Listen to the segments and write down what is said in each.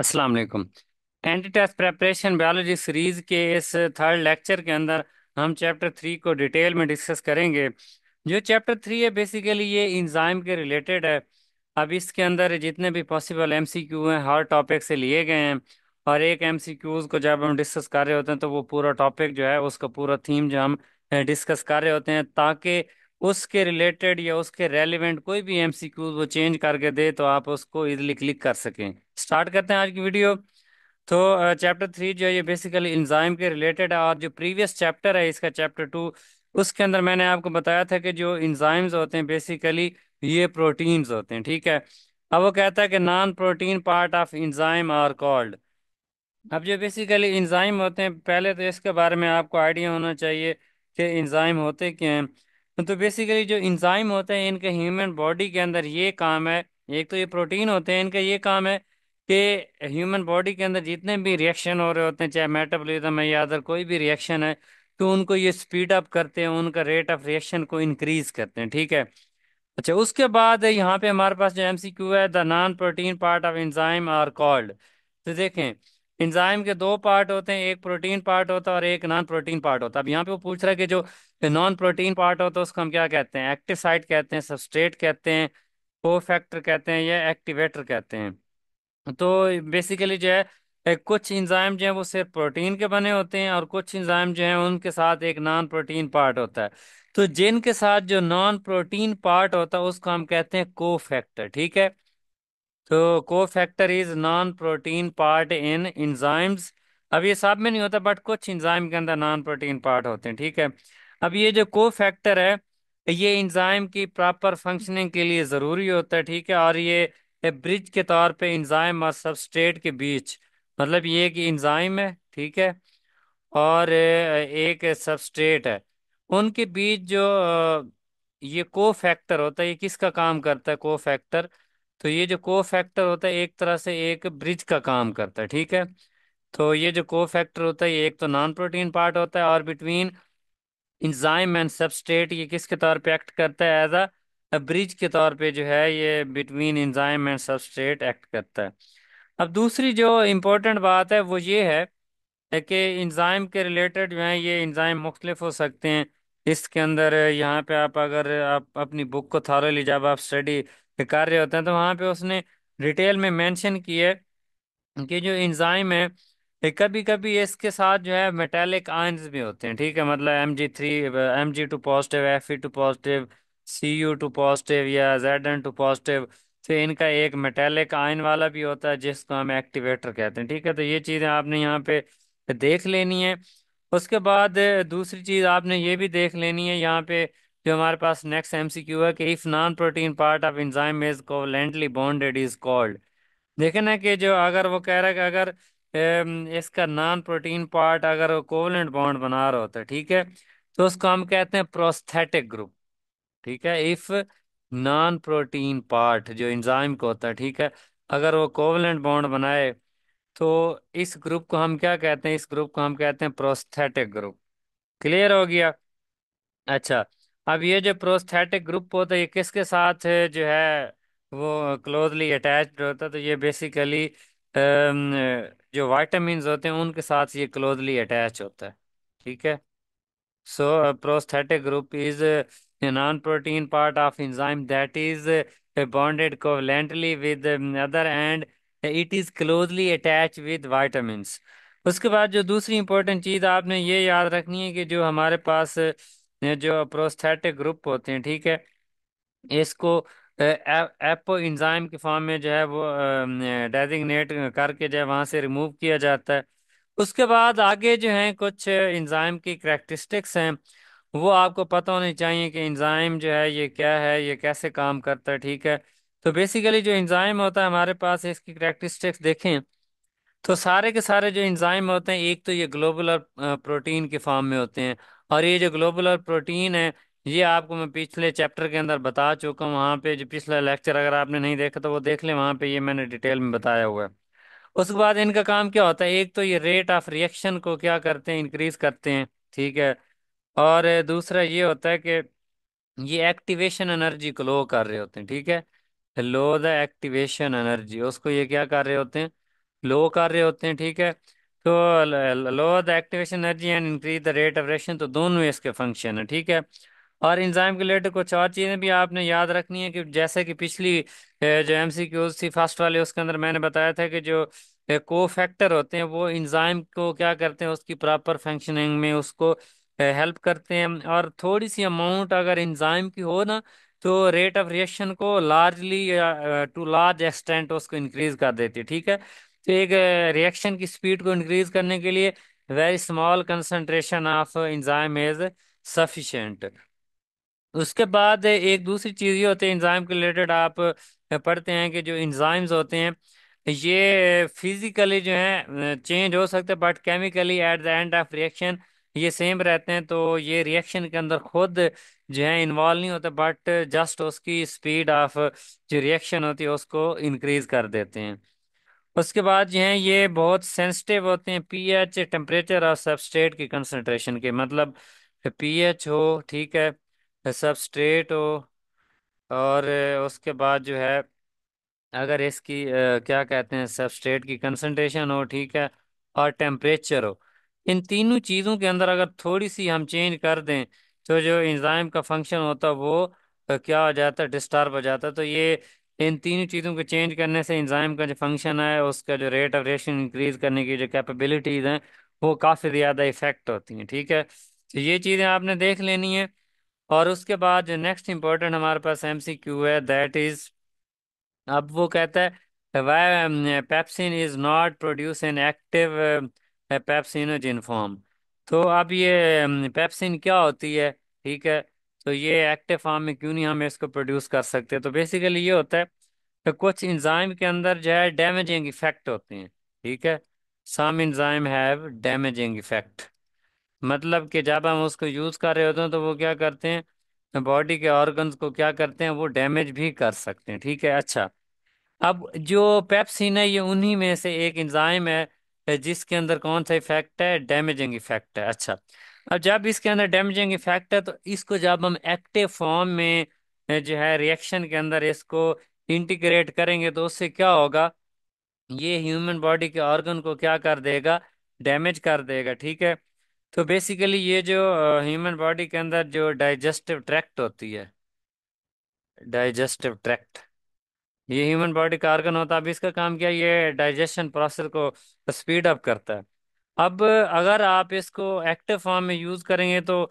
अस्सलाम वालेकुम entry test preparation biology series के इस थर्ड लेक्चर के अंदर हम चैप्टर थ्री को डिटेल में डिस्कस करेंगे जो चैप्टर थ्री है बेसिकली ये इंजाइम के रिलेटेड है अब इसके अंदर जितने भी पॉसिबल एमसीक्यू हैं हर टॉपिक से लिए गए हैं और एक एमसीक्यूज को जब हम डिस्कस कर रहे होते हैं तो वो पूरा टॉपिक जो है उसका पूरा थीम जो हम डिस्कस कर रहे होते हैं ताकि उसके रिलेटेड या उसके रेलिवेंट कोई भी एम वो चेंज करके दे तो आप उसको इजिली क्लिक कर सकें स्टार्ट करते हैं आज की वीडियो तो चैप्टर थ्री जो है ये बेसिकली इंजाइम के रिलेटेड है और जो प्रीवियस चैप्टर है इसका चैप्टर टू उसके अंदर मैंने आपको बताया था कि जो इंजाइम्स होते हैं बेसिकली ये प्रोटीन्स होते हैं ठीक है अब वो कहता है कि non protein part of enzyme are called अब जो बेसिकली इंजाइम होते हैं पहले तो इसके बारे में आपको आइडिया होना चाहिए कि इंजाइम होते क्या हैं तो बेसिकली जो इंजाइम होते हैं इनके ह्यूमन बॉडी के अंदर ये काम है एक तो ये प्रोटीन होते हैं इनका ये काम है कि ह्यूमन बॉडी के अंदर जितने भी रिएक्शन हो रहे होते हैं चाहे मेटाबॉलिज्म है या अदर कोई भी रिएक्शन है तो उनको ये स्पीड अप करते हैं उनका रेट ऑफ रिएक्शन को इंक्रीज करते हैं ठीक है अच्छा उसके बाद यहाँ पे हमारे पास जो क्यू है the non protein part of enzyme are called तो देखें इंजाइम के दो पार्ट होते हैं एक प्रोटीन पार्ट होता है और एक नॉन प्रोटीन पार्ट होता है अब यहाँ पे वो पूछ रहा है कि जो नॉन प्रोटीन पार्ट होता है उसको हम क्या कहते हैं एक्टिव साइट कहते हैं सबस्ट्रेट कहते हैं को फैक्टर कहते हैं या एक्टिवेटर कहते हैं तो बेसिकली जो है कुछ इंजाइम जो है वो सिर्फ प्रोटीन के बने होते हैं और कुछ इंजाइम जो है उनके साथ एक नॉन प्रोटीन पार्ट होता है तो जिनके साथ जो नॉन प्रोटीन पार्ट होता है उसको हम कहते हैं को फैक्टर ठीक है तो cofactor is non protein part in enzymes अब ये सब में नहीं होता बट कुछ इंजाइम के अंदर नॉन प्रोटीन पार्ट होते हैं ठीक है अब ये जो कोफैक्टर है ये इंजाइम की प्रॉपर फंक्शनिंग के लिए ज़रूरी होता है ठीक है और ये ब्रिज के तौर पे इंजाइम और सबस्ट्रेट के बीच मतलब ये कि इंजाइम है ठीक है और एक सबस्ट्रेट है उनके बीच जो ये कोफैक्टर होता है ये किसका काम करता है कोफैक्टर तो ये जो को फैक्टर होता है एक तरह से एक ब्रिज का काम करता है ठीक है तो ये जो को फैक्टर होता है ये एक तो नॉन प्रोटीन पार्ट होता है और बिटवीन इंजाइम एंड सबस्टेट ये किसके तौर पे एक्ट करता है एज अ ब्रिज के तौर पे जो है ये between enzyme and substrate act करता है अब दूसरी जो इम्पोर्टेंट बात है वो ये है कि इंजाइम के रिलेटेड जो है ये इंजाइम मुख्तलिफ हो सकते हैं इसके अंदर यहाँ पे आप अगर आप अपनी बुक को थारोली जब आप स्टडी कर कार्य होते हैं तो वहाँ पे उसने डिटेल में मेंशन किया कि जो इंजाइम है ये कभी कभी इसके साथ जो है मेटेलिक आयंस भी होते हैं ठीक है मतलब M G three M G two positive F E two positive C U two positive या जेड एन टू पॉजिटिव तो इनका एक मेटेलिक आयन वाला भी होता है जिसको हम एक्टिवेटर कहते हैं ठीक है तो ये चीज़ें आपने यहाँ पे देख लेनी है उसके बाद दूसरी चीज़ आपने ये भी देख लेनी है यहाँ पे जो हमारे पास नेक्स्ट एमसीक्यू है कि if non protein part of enzyme is covalently bonded is called देखे ना कि जो अगर वो कह रहा है कि अगर इसका नॉन प्रोटीन पार्ट अगर वो कोवलेंट बॉन्ड बना रहा होता है ठीक है तो उसको हम कहते हैं प्रोस्थेटिक ग्रुप ठीक है इफ़ नॉन प्रोटीन पार्ट जो इंजाइम को होता है ठीक है अगर वो कोवलेंट बॉन्ड बनाए तो इस ग्रुप को हम क्या कहते हैं इस ग्रुप को हम कहते हैं प्रोस्थेटिक ग्रुप क्लियर हो गया अच्छा अब ये जो प्रोस्थेटिक ग्रुप होता है ये किसके साथ जो है वो क्लोजली अटैच होता है तो ये बेसिकली जो वाइटामिन होते हैं उनके साथ ये क्लोजली अटैच होता है ठीक है so prosthetic group is a non protein part of enzyme that is a bonded covalently with other and it is closely attach with vitamins उसके बाद जो दूसरी इंपॉर्टेंट चीज़ आपने ये याद रखनी है कि जो हमारे पास ये जो प्रोस्थेटिक ग्रुप होते हैं ठीक है इसको एपो इंजाइम के फॉर्म में जो है वो डेजिग्नेट करके जो है वहाँ से रिमूव किया जाता है उसके बाद आगे जो है कुछ इंजाइम की करेक्टरिस्टिक्स हैं वो आपको पता होनी चाहिए कि इंजाइम जो है ये क्या है ये कैसे काम करता है ठीक है तो बेसिकली जो इंजाइम होता है हमारे पास इसकी करेक्टरिस्टिक्स देखें तो सारे के सारे जो इंजाइम होते हैं एक तो ये ग्लोबुलर प्रोटीन के फॉर्म में होते हैं और ये जो ग्लोबुलर प्रोटीन है ये आपको मैं पिछले चैप्टर के अंदर बता चुका हूँ वहाँ पे जो पिछला लेक्चर अगर आपने नहीं देखा तो वो देख लें वहाँ पे ये मैंने डिटेल में बताया हुआ है उसके बाद इनका काम क्या होता है एक तो ये रेट ऑफ रिएक्शन को क्या करते हैं इंक्रीज करते हैं ठीक है और दूसरा ये होता है कि ये एक्टिवेशन एनर्जी को लो कर रहे होते हैं ठीक है लो द एक्टिवेशन एनर्जी उसको ये क्या कर रहे होते हैं लो कर रहे होते हैं ठीक है तो lower the activation energy and increase the rate of reaction तो दोनों ही इसके फंक्शन है ठीक है और इंजाइम के रिलेटेड कुछ और चीज़ें भी आपने याद रखनी है कि जैसे कि पिछली जो एम सी क्यूज थी फर्स्ट वाले उसके अंदर मैंने बताया था कि जो को फैक्टर होते हैं वो इंजाइम को क्या करते हैं उसकी प्रॉपर फंक्शनिंग में उसको हेल्प करते हैं और थोड़ी सी अमाउंट अगर इंजाइम की हो ना तो रेट ऑफ रिएक्शन को लार्जली टू लार्ज एक्सटेंट उसको इंक्रीज कर देती है ठीक है तो एक रिएक्शन की स्पीड को इंक्रीज करने के लिए very small concentration of enzyme is sufficient उसके बाद एक दूसरी चीज़ ये होती है इंजाइम के रिलेटेड आप पढ़ते हैं कि जो इंजाइम्स होते हैं ये फिजिकली जो है चेंज हो सकते हैं but chemically at the end of reaction ये सेम रहते हैं तो ये रिएक्शन के अंदर खुद जो है इन्वॉल्व नहीं होते बट जस्ट उसकी स्पीड ऑफ जो रिएक्शन होती है उसको इंक्रीज कर देते हैं उसके बाद जो है ये बहुत सेंसिटिव होते हैं पीएच टेम्परेचर और सबस्ट्रेट की कंसंट्रेशन के मतलब पीएच हो ठीक है सबस्ट्रेट हो और उसके बाद जो है अगर इसकी क्या कहते हैं सबस्ट्रेट की कंसंट्रेशन हो ठीक है और टेम्परेचर हो इन तीनों चीज़ों के अंदर अगर थोड़ी सी हम चेंज कर दें तो जो इंजाइम का फंक्शन होता है वो क्या हो जाता है डिस्टर्ब हो जाता है तो ये इन तीन चीज़ों को चेंज करने से इंजाइम का जो फंक्शन है उसका जो रेट ऑफ रिएक्शन इंक्रीज करने की जो कैपेबिलिटीज़ हैं वो काफ़ी ज़्यादा इफेक्ट होती हैं ठीक है तो ये चीज़ें आपने देख लेनी है और उसके बाद जो नेक्स्ट इंपॉर्टेंट हमारे पास एम सी क्यू है दैट इज़ अब वो कहता है why pepsin is not produce an active pepsinogen form तो अब ये पेप्सिन um, क्या होती है ठीक है तो ये एक्टिव फॉर्म में क्यों नहीं हम इसको प्रोड्यूस कर सकते तो बेसिकली ये होता है कि कुछ इंजाइम के अंदर जो है डैमेजिंग इफेक्ट होते हैं ठीक है some enzyme have damaging effect मतलब कि जब हम उसको यूज़ कर रहे होते हैं तो वो क्या करते हैं बॉडी के ऑर्गन्स को क्या करते हैं वो डैमेज भी कर सकते हैं ठीक है अच्छा अब जो पेप्सिन है ये उन्हीं में से एक इंजाइम है जिसके अंदर कौन सा इफेक्ट है डैमेजिंग इफेक्ट है अच्छा अब जब इसके अंदर डैमेजिंग इफेक्ट है तो इसको जब हम एक्टिव फॉर्म में जो है रिएक्शन के अंदर इसको इंटीग्रेट करेंगे तो उससे क्या होगा ये ह्यूमन बॉडी के ऑर्गन को क्या कर देगा डैमेज कर देगा ठीक है तो बेसिकली ये जो ह्यूमन बॉडी के अंदर जो डाइजेस्टिव ट्रैक्ट होती है डाइजेस्टिव ट्रैक्ट ये ह्यूमन बॉडी का ऑर्गन होता है अब इसका काम क्या है ये डाइजेशन प्रोसेस को स्पीड अप करता है अब अगर आप इसको एक्टिव फॉर्म में यूज करेंगे तो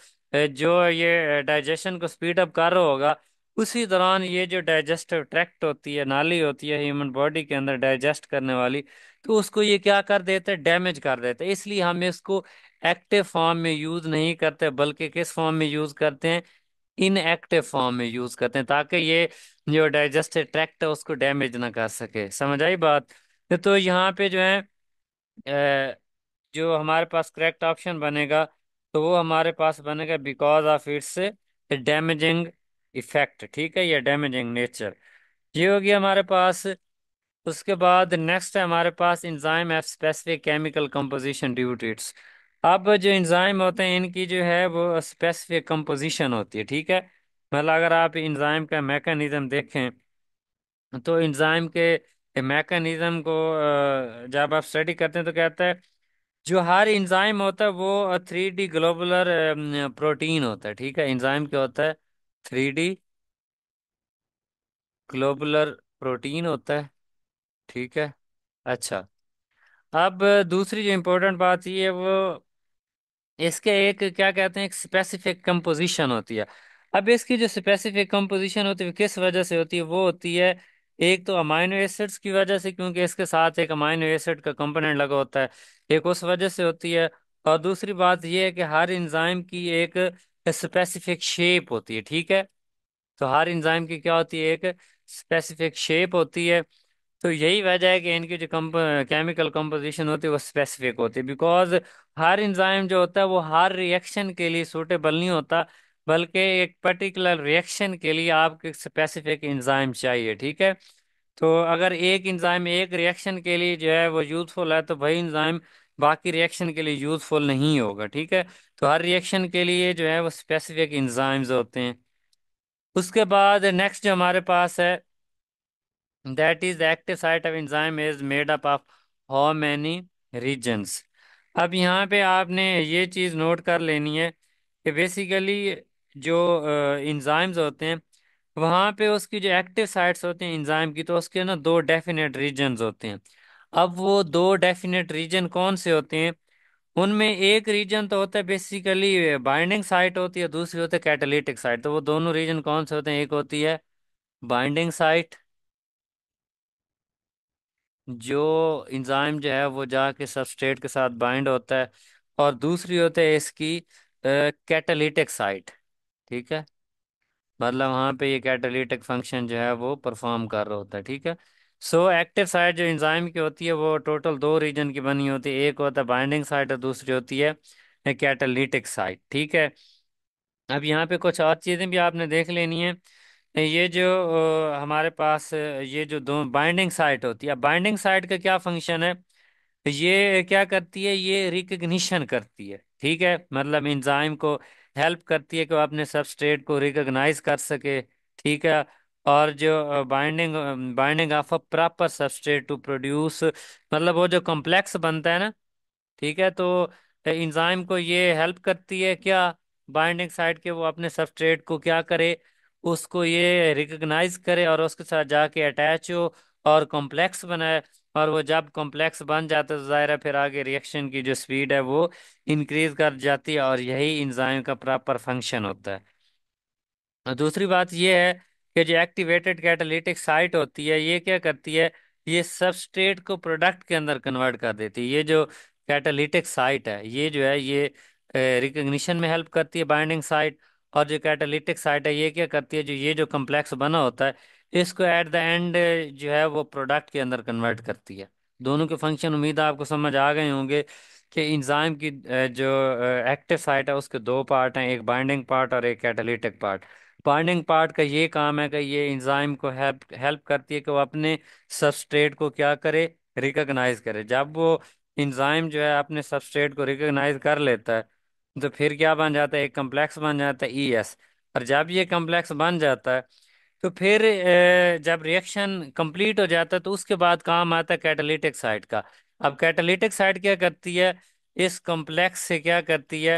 जो ये डाइजेशन को स्पीड अप कर रहा होगा उसी दौरान ये जो डाइजेस्टिव ट्रैक्ट होती है नाली होती है ह्यूमन बॉडी के अंदर डाइजेस्ट करने वाली तो उसको ये क्या कर देते हैं डैमेज कर देते हैं इसलिए हम इसको एक्टिव फॉर्म में यूज नहीं करते बल्कि किस फॉर्म में यूज करते हैं इनएक्टिव फॉर्म में यूज करते हैं ताकि ये जो डाइजेस्टिव ट्रैक्ट है उसको डैमेज ना कर सके समझ आई बात तो यहाँ पे जो है जो हमारे पास करेक्ट ऑप्शन बनेगा तो वो हमारे पास बनेगा because of its damaging effect ठीक है या डैमेजिंग नेचर ये होगी हमारे पास उसके बाद नेक्स्ट है हमारे पास enzyme of specific chemical composition due to its अब जो इंजाइम होते हैं इनकी जो है वो स्पेसिफिक कंपोजिशन होती है ठीक है मतलब अगर आप इंजाइम का मैकेनिज़्म देखें तो इंजाइम के मैकेनिज़्म को जब आप स्टडी करते हैं तो कहता है जो हर इंजाइम होता है वो थ्री डी ग्लोबुलर प्रोटीन होता है ठीक है इंजाइम क्या होता है थ्री डी ग्लोबुलर प्रोटीन होता है ठीक है अच्छा अब दूसरी जो इम्पोर्टेंट बात ये है वो इसके एक क्या कहते हैं एक स्पेसिफिक कंपोजिशन होती है अब इसकी जो स्पेसिफिक कंपोजिशन होती है किस वजह से होती है वो होती है एक तो अमाइनो एसिड्स की वजह से क्योंकि इसके साथ एक अमाइनो एसिड का कंपोनेंट लगा होता है एक उस वजह से होती है और दूसरी बात यह है कि हर इंजाइम की एक स्पेसिफिक शेप होती है ठीक है तो हर इंजाइम की क्या होती है एक स्पेसिफिक शेप होती है तो यही वजह है कि इनकी जो कम्प केमिकल कंपोजिशन होती है वो स्पेसिफिक होती है बिकॉज हर इंजाइम जो होता है वो हर रिएक्शन के लिए सूटेबल नहीं होता बल्कि एक पर्टिकुलर रिएक्शन के लिए आपको एक स्पेसिफिक इंजाइम चाहिए ठीक है तो अगर एक इंजाइम एक रिएक्शन के लिए जो है वो यूज़फुल है तो वही इंजाइम बाकी रिएक्शन के लिए यूज़फुल नहीं होगा ठीक है तो हर रिएक्शन के लिए जो है वो स्पेसिफिक इंजाइम्स होते हैं उसके बाद नेक्स्ट जो हमारे पास है that is the active site of enzyme is made up of how many regions अब यहाँ पे आपने ये चीज़ नोट कर लेनी है कि बेसिकली जो इंजाइम्स होते हैं वहाँ पे उसकी जो एक्टिव साइट्स होते हैं इंजाइम की तो उसके ना दो डेफिनेट रीजन्स होते हैं अब वो दो डेफिनेट रीजन कौन से होते हैं उनमें एक रीजन तो होता है बेसिकली बाइंडिंग साइट होती है दूसरी होती है कैटालिटिक साइट तो वो दोनों रीजन कौन से होते हैं एक होती है बाइंडिंग साइट जो इंजाइम जो है वो जाके सबस्ट्रेट के साथ बाइंड होता है और दूसरी होती है इसकी कैटालिटिक साइट ठीक है मतलब वहाँ पे ये कैटालिटिक फंक्शन जो है वो परफॉर्म कर रहा होता है ठीक है सो एक्टिव साइट जो इंजाइम की होती है वो टोटल दो रीजन की बनी होती है एक होता है बाइंडिंग साइट और दूसरी होती है कैटालिटिक साइट ठीक है अब यहाँ पे कुछ और चीज़ें भी आपने देख लेनी है ये जो हमारे पास ये जो दो बाइंडिंग साइट होती है बाइंडिंग साइट का क्या फंक्शन है ये क्या करती है ये रिकग्निशन करती है ठीक है मतलब इंजाइम को हेल्प करती है कि वो अपने सबस्ट्रेट को रिकग्नाइज कर सके ठीक है और जो binding binding of a proper substrate to produce मतलब वो जो कॉम्प्लेक्स बनता है ना ठीक है तो इंजाइम को ये हेल्प करती है क्या बाइंडिंग साइड के वो अपने सबस्ट्रेट को क्या करे उसको ये रिकग्नाइज करे और उसके साथ जाके अटैच हो और कॉम्प्लेक्स बनाए और वो जब कॉम्प्लेक्स बन जाता है तो ज़ाहिर है फिर आगे रिएक्शन की जो स्पीड है वो इंक्रीज कर जाती है और यही इंजाइम का प्रॉपर फंक्शन होता है और दूसरी बात ये है कि जो एक्टिवेटेड कैटालिटिक साइट होती है ये क्या करती है ये सबस्ट्रेट को प्रोडक्ट के अंदर कन्वर्ट कर देती है ये जो कैटालिटिक साइट है ये जो है ये रिकग्निशन में हेल्प करती है बाइंडिंग साइट और जो कैटालिटिक साइट है ये क्या करती है जो ये जो कम्प्लेक्स बना होता है इसको एट द एंड जो है वो प्रोडक्ट के अंदर कन्वर्ट करती है दोनों के फंक्शन उम्मीद आपको समझ आ गए होंगे कि इंजाइम की जो एक्टिव साइट है उसके दो पार्ट हैं एक बाइंडिंग पार्ट और एक कैटलिटिक पार्ट बाइंडिंग पार्ट का ये काम है कि ये इंजाइम को हेल्प हेल्प करती है कि वो अपने सबस्ट्रेट को क्या करे रिकगनाइज करे जब वो इंजाइम जो है अपने सबस्ट्रेट को रिकोगनाइज कर लेता है तो फिर क्या बन जाता है एक कम्प्लेक्स बन जाता है ई e एस और जब ये कम्प्लेक्स बन जाता है तो फिर जब रिएक्शन कंप्लीट हो जाता है तो उसके बाद काम आता है कैटालिटिक साइड का अब कैटालिटिक साइड क्या करती है इस कॉम्प्लेक्स से क्या करती है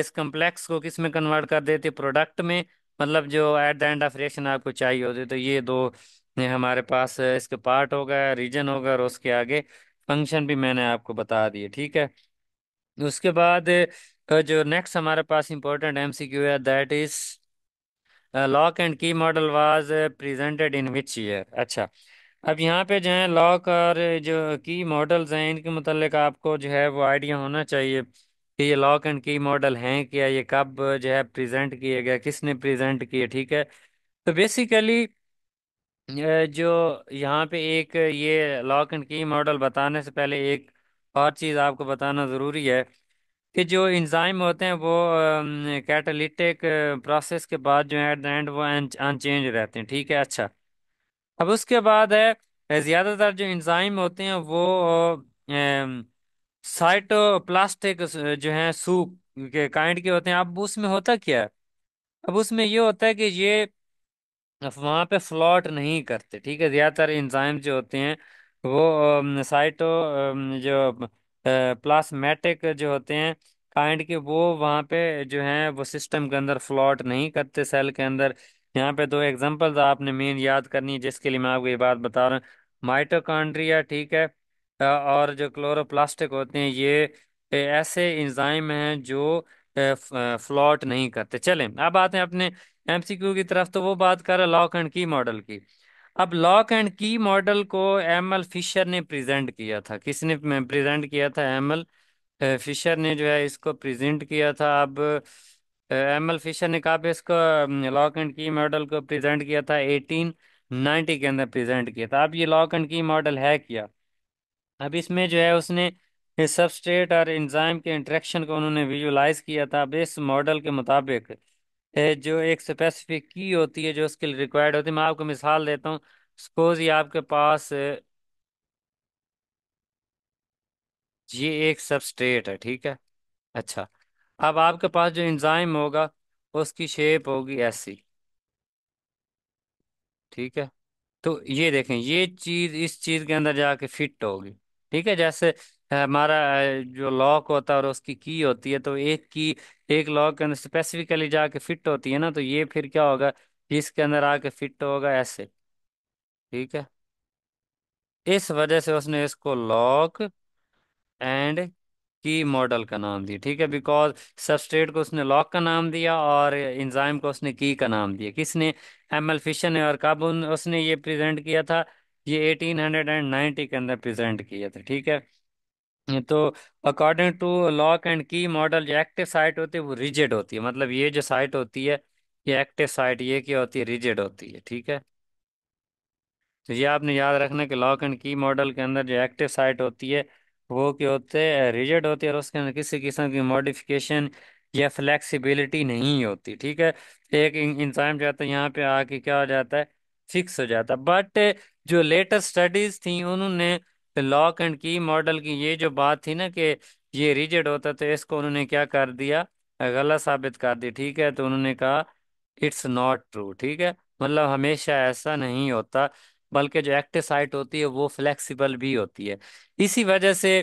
इस कॉम्प्लेक्स को किस में कन्वर्ट कर देती है प्रोडक्ट में मतलब जो at the end of reaction आपको चाहिए होती तो ये दो ये हमारे पास इसके पार्ट होगा रीजन होगा और उसके आगे फंक्शन भी मैंने आपको बता दिए ठीक है उसके बाद जो नेक्स्ट हमारे पास इंपॉर्टेंट एमसीक्यू है that is lock and key model was presented in which year अच्छा अब यहाँ पे जो है लॉक और जो की मॉडल्स हैं इनके मतलब आपको जो है वो आइडिया होना चाहिए कि ये लॉक एंड की मॉडल हैं क्या ये कब जो है प्रेजेंट किए गए किसने प्रेजेंट किए ठीक है तो बेसिकली जो यहाँ पे एक ये लॉक एंड की मॉडल बताने से पहले एक और चीज़ आपको बताना ज़रूरी है कि जो इंजाइम होते हैं वो कैटालिटिक प्रोसेस के बाद जो है एट द एंड वो अनचेंज रहते हैं ठीक है अच्छा अब उसके बाद है ज़्यादातर जो इंजाइम होते हैं वो साइटोप्लास्टिक जो है सूप के काइंड के होते हैं अब उसमें होता क्या है अब उसमें ये होता है कि ये वहाँ पे फ्लॉट नहीं करते ठीक है ज़्यादातर इंजाइम जो होते हैं वो साइटो जो प्लास्मेटिक जो होते हैं काइंड के वो वहाँ पे जो हैं वो सिस्टम के अंदर फ्लॉट नहीं करते सेल के अंदर यहाँ पे दो एग्जांपल्स आपने मेन याद करनी है जिसके लिए मैं आपको ये बात बता रहा हूँ माइटोकॉन्ड्रिया ठीक है और जो क्लोरोप्लास्टिक होते हैं ये ऐसे इंजाइम हैं जो फ्लॉट नहीं करते चलें अब आते हैं अपने एमसीक्यू की तरफ तो वो बात कर रहे लॉक एंड की मॉडल की अब लॉक एंड की मॉडल को एम एल फिशर ने प्रेजेंट किया था किसने प्रेजेंट किया था एम एल फिशर ने जो है इसको प्रेजेंट किया था अब एम एल फिशर ने कहा इसको लॉक एंड की मॉडल को प्रेजेंट किया था एटीन के अंदर प्रेजेंट किया था अब ये लॉक एंड की मॉडल है क्या अब इसमें जो है उसने सबस्टेट और इंजाइम के इंट्रैक्शन को उन्होंने विजुलाइज किया था अब इस मॉडल के मुताबिक जो एक स्पेसिफिक की होती है जो स्किल रिक्वायर्ड होती है मैं आपको मिसाल देता हूँ सपोज ये आपके पास ये एक सबस्ट्रेट है ठीक है अच्छा अब आपके पास जो इंजाइम होगा उसकी शेप होगी ऐसी ठीक है तो ये देखें ये चीज इस चीज के अंदर जाके फिट होगी ठीक है जैसे हमारा जो लॉक होता है और उसकी की होती है तो एक की एक लॉक के अंदर स्पेसिफिकली जाके फिट होती है ना तो ये फिर क्या होगा इसके अंदर आके फिट तो होगा ऐसे ठीक है इस वजह से उसने इसको लॉक एंड की मॉडल का नाम दिया ठीक है बिकॉज सबस्ट्रेट को उसने लॉक का नाम दिया और इंजाइम को उसने की का नाम दिया किसने एम एल फिशन ने और कब उन उसने ये प्रेजेंट किया था ये 1890 के अंदर प्रेजेंट किया था ठीक है तो according to lock and key model जो एक्टिव साइट होती है वो रिजिड होती है मतलब ये जो साइट होती है ये एक्टिव साइट ये क्या होती है रिजिड होती है ठीक है तो ये आपने याद रखना कि लॉक एंड की मॉडल के अंदर जो एक्टिव साइट होती है वो क्या होते हैं रिजिड होती है और उसके अंदर किसी किस्म की मॉडिफिकेशन या फ्लेक्सिबिलिटी नहीं होती ठीक है एक इंसान जाता है तो यहाँ पे आके क्या हो जाता है फिक्स हो जाता है बट जो लेटेस्ट स्टडीज थी उन्होंने तो लॉक एंड की मॉडल की ये जो बात थी ना कि ये रिजिड होता तो इसको उन्होंने क्या कर दिया गलत साबित कर दी ठीक है तो उन्होंने कहा इट्स नॉट ट्रू ठीक है मतलब हमेशा ऐसा नहीं होता बल्कि जो एक्टिव साइट होती है वो फ्लेक्सिबल भी होती है इसी वजह से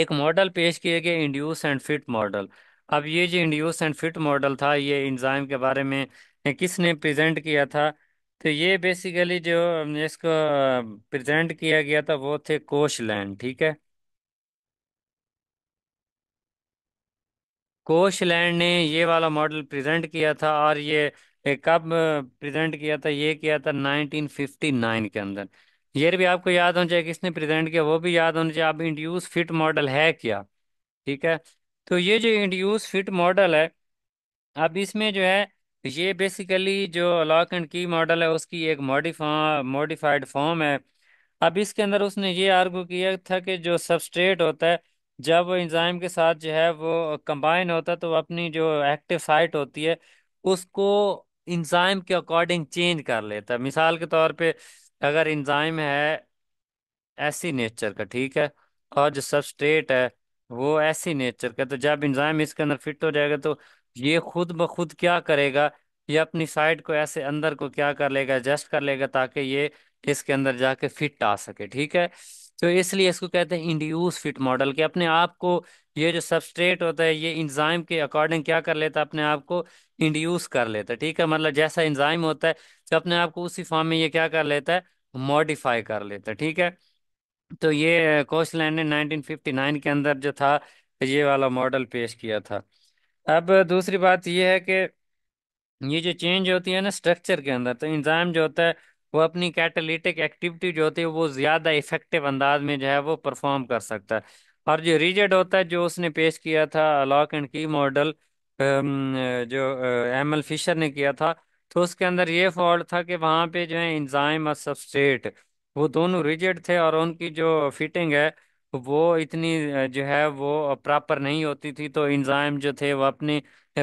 एक मॉडल पेश किया गया इंड्यूस एंड फिट मॉडल अब ये जो इंड्यूस एंड फिट मॉडल था ये इंजाइम के बारे में किसने प्रेजेंट किया था तो ये बेसिकली जो इसको प्रेजेंट किया गया था वो थे कोश लैंड ठीक है लैंड ने ये वाला मॉडल प्रेजेंट किया था और ये ये कब प्रेजेंट किया था ये किया था 1959 के अंदर ये भी आपको याद होना चाहिए किसने प्रेजेंट किया वो भी याद होना चाहिए अब इंड्यूस फिट मॉडल है क्या ठीक है तो ये जो इंड्यूस फिट मॉडल है अब इसमें जो है ये बेसिकली जो लॉक एंड की मॉडल है उसकी एक मॉडिफा मॉडिफाइड फॉर्म है अब इसके अंदर उसने ये आर्गू किया था कि जो सबस्ट्रेट होता है जब वो इंजाइम के साथ जो है वो कंबाइन होता है तो वो अपनी जो एक्टिव साइट होती है उसको इंजाइम के अकॉर्डिंग चेंज कर लेता है मिसाल के तौर पे अगर इंजाइम है ऐसी नेचर का ठीक है और जो सबस्ट्रेट है वो ऐसी नेचर का तो जब इंजाइम इसके अंदर फिट हो जाएगा तो ये खुद ब खुद क्या करेगा ये अपनी साइड को ऐसे अंदर को क्या कर लेगा एडजस्ट कर लेगा ताकि ये इसके अंदर जाके फिट आ सके ठीक है तो इसलिए इसको कहते हैं इंड्यूस फिट मॉडल कि अपने आप को ये जो सबस्ट्रेट होता है ये इंजाइम के अकॉर्डिंग क्या कर लेता है अपने आप को इंड्यूस कर लेता है ठीक है मतलब जैसा इंजाइम होता है तो अपने आप को उसी फॉर्म में ये क्या कर लेता है मॉडिफाई कर लेता है ठीक है तो ये कोचलैंड ने नाइनटीन के अंदर जो था ये वाला मॉडल पेश किया था अब दूसरी बात ये है कि ये जो चेंज होती है ना स्ट्रक्चर के अंदर तो इंजाम जो होता है वो अपनी कैटालिटिक एक्टिविटी जो होती है वो ज़्यादा इफेक्टिव अंदाज में जो है वो परफॉर्म कर सकता है और जो रिजिड होता है जो उसने पेश किया था लॉक एंड की मॉडल जो एम एल फिशर ने किया था तो उसके अंदर ये फॉल्ट था कि वहाँ पे जो है इंजाम और सबस्ट्रेट वो दोनों रिजिड थे और उनकी जो फिटिंग है वो इतनी जो है वो प्रॉपर नहीं होती थी तो इंजाइम जो थे वो अपनी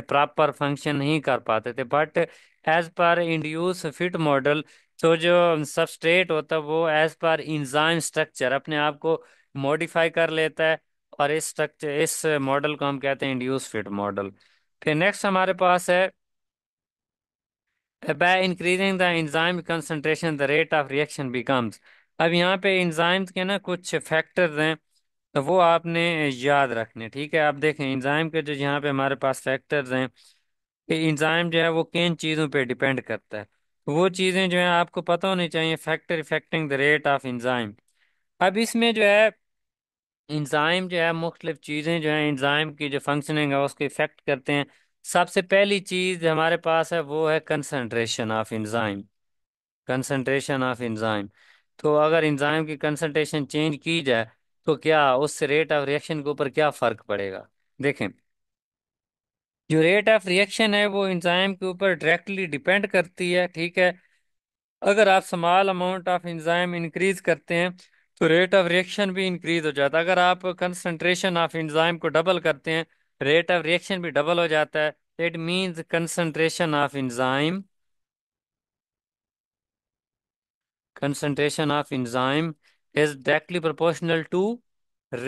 प्रॉपर फंक्शन नहीं कर पाते थे but as per induced fit model तो जो सबस्ट्रेट होता है वो एज पर इंजाइम स्ट्रक्चर अपने आप को मॉडिफाई कर लेता है और इस स्ट्रक्चर इस मॉडल को हम कहते हैं इंड्यूस फिट मॉडल फिर नेक्स्ट हमारे पास है by increasing the enzyme concentration the rate of reaction becomes अब यहाँ पे इंजाइम के ना कुछ फैक्टर्स हैं तो वो आपने याद रखने ठीक है आप देखें इंजाइम के जो यहाँ पे हमारे पास फैक्टर्स हैं कि इंजाइम जो है वो किन चीज़ों पे डिपेंड करता है वो चीज़ें जो है आपको पता होनी चाहिए factor affecting the rate of enzyme अब इसमें जो है इंजाइम जो है मुख्तलिफ चीज़ें जो है इंजाइम की जो फंक्शनिंग है उसको इफेक्ट करते हैं सबसे पहली चीज़ हमारे पास है वो है concentration of enzyme concentration of enzyme तो अगर इंजाम की कंसंट्रेशन चेंज की जाए तो क्या उससे रेट ऑफ रिएक्शन के ऊपर क्या फर्क पड़ेगा देखें जो रेट ऑफ रिएक्शन है वो इंजाइम के ऊपर डायरेक्टली डिपेंड करती है ठीक है अगर आप small amount of enzyme increase करते हैं तो रेट ऑफ रिएक्शन भी इंक्रीज हो जाता है अगर आप कंसंट्रेशन ऑफ इंजाइम को डबल करते हैं रेट ऑफ रिएक्शन भी डबल हो जाता है it means concentration of enzyme concentration of enzyme is directly proportional to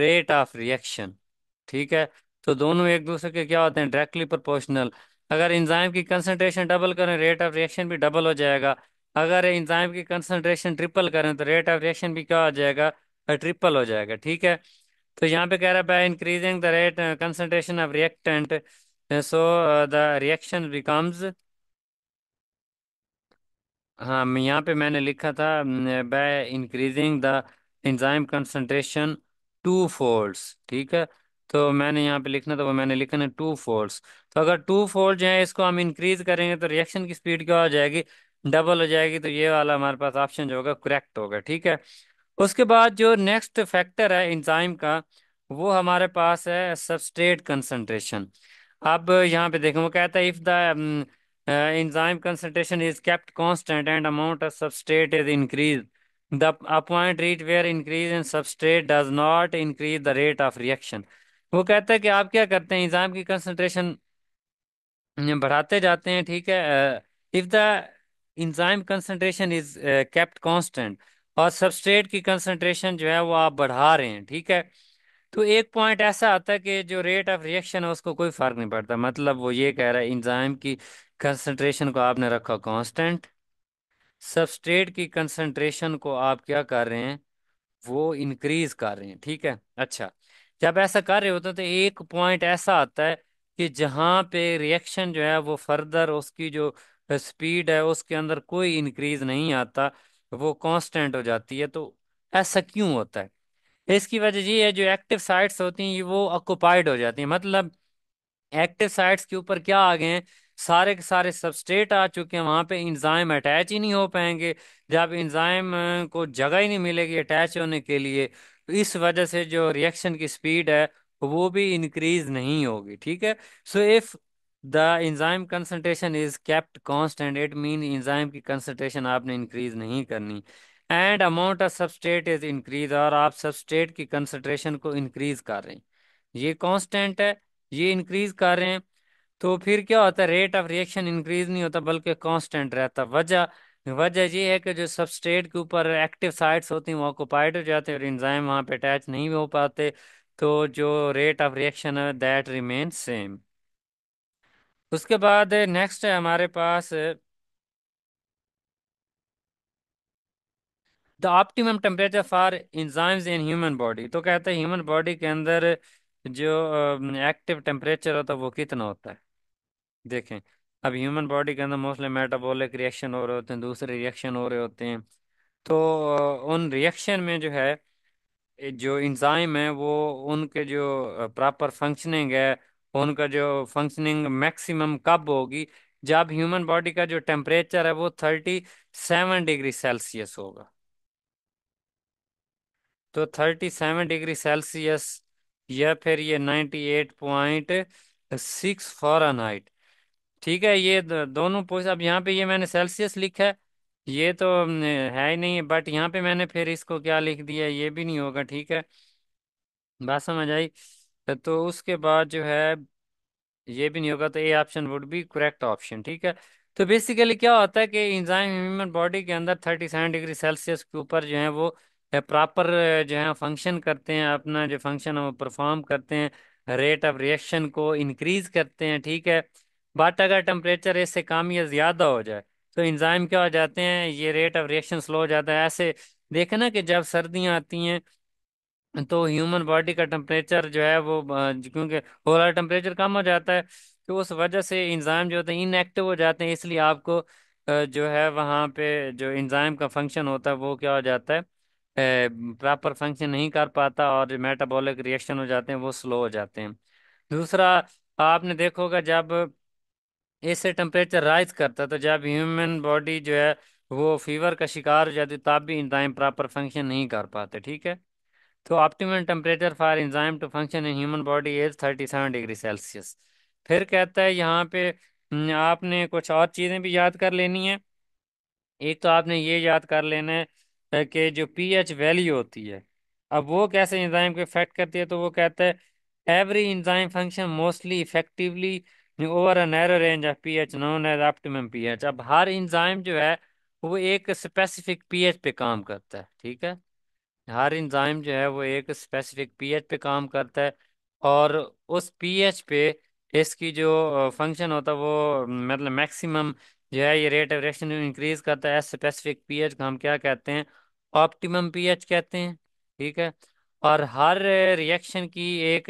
rate of reaction ठीक है तो दोनों एक दूसरे के क्या होते हैं डायरेक्टली प्रोपोर्शनल अगर इंजाइम की कंसनट्रेशन डबल करें रेट ऑफ रिएक्शन भी डबल हो जाएगा अगर इंजाइम की कंसनट्रेशन ट्रिपल करें तो रेट ऑफ रिएक्शन भी क्या हो जाएगा ट्रिपल हो जाएगा ठीक है तो यहाँ पे कह रहा है increasing the rate concentration of reactant so the reaction becomes हाँ मैं- यहाँ पे मैंने लिखा था by increasing the enzyme concentration two folds ठीक है तो मैंने यहाँ पे लिखना था वो मैंने लिखा ना टू फोल्ड्स तो अगर टू फोल्ड जो है इसको हम इंक्रीज करेंगे तो रिएक्शन की स्पीड क्या हो जाएगी डबल हो जाएगी तो ये वाला हमारे पास ऑप्शन जो होगा करेक्ट होगा ठीक है उसके बाद जो नेक्स्ट फैक्टर है इंजाइम का वो हमारे पास है सबस्ट्रेट कंसंट्रेशन अब यहाँ पे देखें वो कहता है if the Uh, enzyme concentration is kept constant and amount of substrate is increased. The appoint rate where increase in substrate does not increase the rate of reaction. वो कहता है कि आप क्या करते हैं इंजाम की कंसंट्रेशन बढ़ाते जाते हैं ठीक है if the enzyme concentration is kept constant और सबस्ट्रेट की कंसंट्रेशन जो है वो आप बढ़ा रहे हैं ठीक है तो एक पॉइंट ऐसा आता है कि जो रेट ऑफ रिएक्शन है उसको कोई फर्क नहीं पड़ता मतलब वो ये कह रहा है इंजाइम की कंसंट्रेशन को आपने रखा कांस्टेंट सबस्ट्रेट की कंसंट्रेशन को आप क्या कर रहे हैं वो इंक्रीज कर रहे हैं ठीक है अच्छा जब ऐसा कर रहे होते हैं तो एक पॉइंट ऐसा आता है कि जहाँ पे रिएक्शन जो है वो फर्दर उसकी जो स्पीड है उसके अंदर कोई इंक्रीज नहीं आता वो कांस्टेंट हो जाती है तो ऐसा क्यों होता है इसकी वजह ये है जो एक्टिव साइट्स होती हैं वो ऑक्यूपाइड हो जाती हैं मतलब एक्टिव साइट्स के ऊपर क्या आ गए हैं सारे के सारे सबस्टेट आ चुके हैं वहाँ पे इंजाइम अटैच ही नहीं हो पाएंगे जब इंजाइम को जगह ही नहीं मिलेगी अटैच होने के लिए तो इस वजह से जो रिएक्शन की स्पीड है वो भी इंक्रीज नहीं होगी ठीक है so if the enzyme concentration is kept constant it mean enzyme की कंसनट्रेशन आपने इंक्रीज नहीं करनी and amount of substrate is increase और आप सबस्टेट की कंसनट्रेशन को इंक्रीज कर रहे हैं ये कॉन्स्टेंट है ये इंक्रीज कर रहे हैं तो फिर क्या होता है रेट ऑफ रिएक्शन इंक्रीज नहीं होता बल्कि कांस्टेंट रहता वजह वजह ये है कि जो सबस्ट्रेट के ऊपर एक्टिव साइट्स होती हैं वो ऑक्यूपाइड हो जाते हैं और इंजाइम वहाँ पे अटैच नहीं हो पाते तो जो रेट ऑफ रिएक्शन है दैट रिमेन सेम उसके बाद नेक्स्ट है हमारे पास the optimum temperature for enzymes in human body तो कहते हैं ह्यूमन बॉडी के अंदर जो एक्टिव टेम्परेचर होता है वो कितना होता है देखें अब ह्यूमन बॉडी के अंदर मोस्टली मेटाबॉलिक रिएक्शन हो रहे होते हैं दूसरे रिएक्शन हो रहे होते हैं तो उन रिएक्शन में जो है जो इंजाइम है वो उनके जो प्रॉपर फंक्शनिंग है उनका जो फंक्शनिंग मैक्सिमम कब होगी जब ह्यूमन बॉडी का जो टेम्परेचर है वो थर्टी सेवन डिग्री सेल्सियस होगा तो थर्टी सेवन डिग्री सेल्सियस या फिर ये ninety eight point six Fahrenheit ठीक है ये दोनों पोस्ट अब यहाँ पे ये मैंने सेल्सियस लिखा है ये तो है ही नहीं बट यहाँ पे मैंने फिर इसको क्या लिख दिया ये भी नहीं होगा ठीक है बात समझ आई तो उसके बाद जो है ये भी नहीं होगा तो A option would be correct option ठीक है तो बेसिकली क्या होता है कि इंजाइम ह्यूमन बॉडी के अंदर थर्टी सेवन डिग्री सेल्सियस के ऊपर जो है वो प्रॉपर जो है फंक्शन करते हैं अपना जो फंक्शन हम परफॉर्म करते हैं रेट ऑफ रिएक्शन को इंक्रीज करते हैं ठीक है बट अगर टेम्परेचर इससे कम या ज़्यादा हो जाए तो इंजाइम क्या हो जाते हैं ये रेट ऑफ रिएक्शन स्लो हो जाता है ऐसे देखे ना कि जब सर्दियाँ आती हैं तो ह्यूमन बॉडी का टेम्परेचर जो है वो क्योंकि ओवरऑल टेम्परेचर कम हो जाता है तो उस वजह से इंजाइम जो होते हैं इनएक्टिव हो जाते हैं इसलिए आपको जो है वहाँ पे जो इंजाइम का फंक्शन होता है वो क्या हो जाता है प्रॉपर फंक्शन नहीं कर पाता और जो मेटाबॉलिक रिएक्शन हो जाते हैं वो स्लो हो जाते हैं दूसरा आपने देखोगा जब इससे टेम्परेचर राइज करता है तो जब ह्यूमन बॉडी जो है वो फीवर का शिकार हो जाती तब भी इंजाइम प्रॉपर फंक्शन नहीं कर पाते ठीक है तो optimum temperature for enzyme to function in human body is thirty seven degree Celsius फिर कहता है यहाँ पे आपने कुछ और चीज़ें भी याद कर लेनी है एक तो आपने ये याद कर लेना है के जो पीएच वैल्यू होती है अब वो कैसे इंजाइम को इफेक्ट करती है तो वो कहता है every enzyme function mostly effectively over a narrow range of pH known as optimum pH अब हर इंजाइम जो है वो एक स्पेसिफिक पीएच पे काम करता है ठीक है हर इंजाइम जो है वो एक स्पेसिफिक पीएच पे काम करता है और उस पीएच पे इसकी जो फंक्शन होता है वो मतलब मैक्सिमम जो है ये रेट ऑफ रिएक्शन इंक्रीज करता है स्पेसिफिक पीएच का हम क्या कहते हैं ऑप्टिमम पीएच कहते हैं ठीक है और हर रिएक्शन की एक